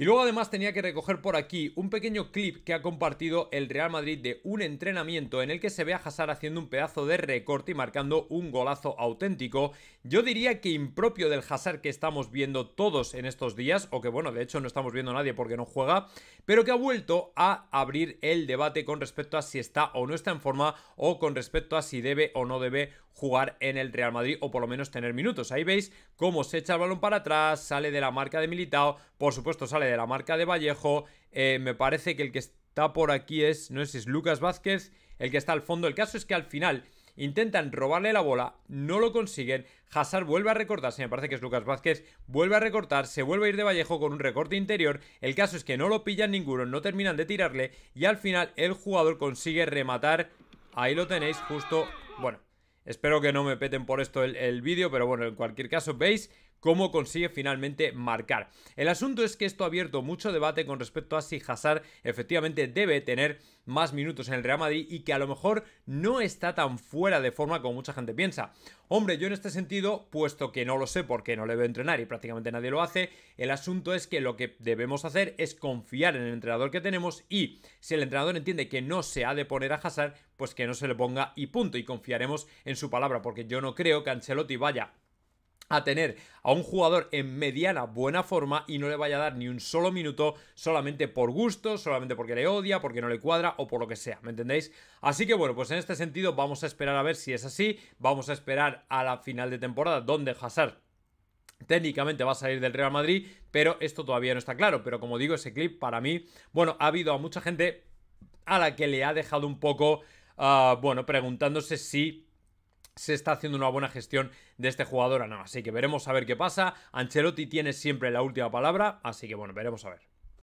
Y luego además tenía que recoger por aquí un pequeño clip que ha compartido el Real Madrid de un entrenamiento en el que se ve a Hazard haciendo un pedazo de recorte y marcando un golazo auténtico. Yo diría que impropio del Hazard que estamos viendo todos en estos días, o que bueno, de hecho no estamos viendo a nadie porque no juega, pero que ha vuelto a abrir el debate con respecto a si está o no está en forma o con respecto a si debe o no debe jugar en el Real Madrid o por lo menos tener minutos. Ahí veis cómo se echa el balón para atrás, sale de la marca de Militao, por supuesto sale de la marca de Vallejo. Eh, me parece que el que está por aquí es, no sé si es Lucas Vázquez, el que está al fondo. El caso es que al final intentan robarle la bola, no lo consiguen. Hazard vuelve a recortarse, me parece que es Lucas Vázquez, vuelve a recortar, se vuelve a ir de Vallejo con un recorte interior. El caso es que no lo pillan ninguno, no terminan de tirarle y al final el jugador consigue rematar. Ahí lo tenéis, justo. Bueno, espero que no me peten por esto el, el vídeo, pero bueno, en cualquier caso, veis cómo consigue finalmente marcar. El asunto es que esto ha abierto mucho debate con respecto a si Hazard efectivamente debe tener más minutos en el Real Madrid y que a lo mejor no está tan fuera de forma como mucha gente piensa. Hombre, yo en este sentido, puesto que no lo sé porque no le veo entrenar y prácticamente nadie lo hace, el asunto es que lo que debemos hacer es confiar en el entrenador que tenemos y si el entrenador entiende que no se ha de poner a Hazard, pues que no se le ponga y punto y confiaremos en su palabra porque yo no creo que Ancelotti vaya a tener a un jugador en mediana buena forma y no le vaya a dar ni un solo minuto solamente por gusto, solamente porque le odia, porque no le cuadra o por lo que sea, ¿me entendéis? Así que bueno, pues en este sentido vamos a esperar a ver si es así, vamos a esperar a la final de temporada donde Hazard técnicamente va a salir del Real Madrid, pero esto todavía no está claro, pero como digo, ese clip para mí, bueno, ha habido a mucha gente a la que le ha dejado un poco, ah, bueno, preguntándose si se está haciendo una buena gestión de este jugador a nada. Así que veremos a ver qué pasa. Ancelotti tiene siempre la última palabra, así que bueno, veremos a ver.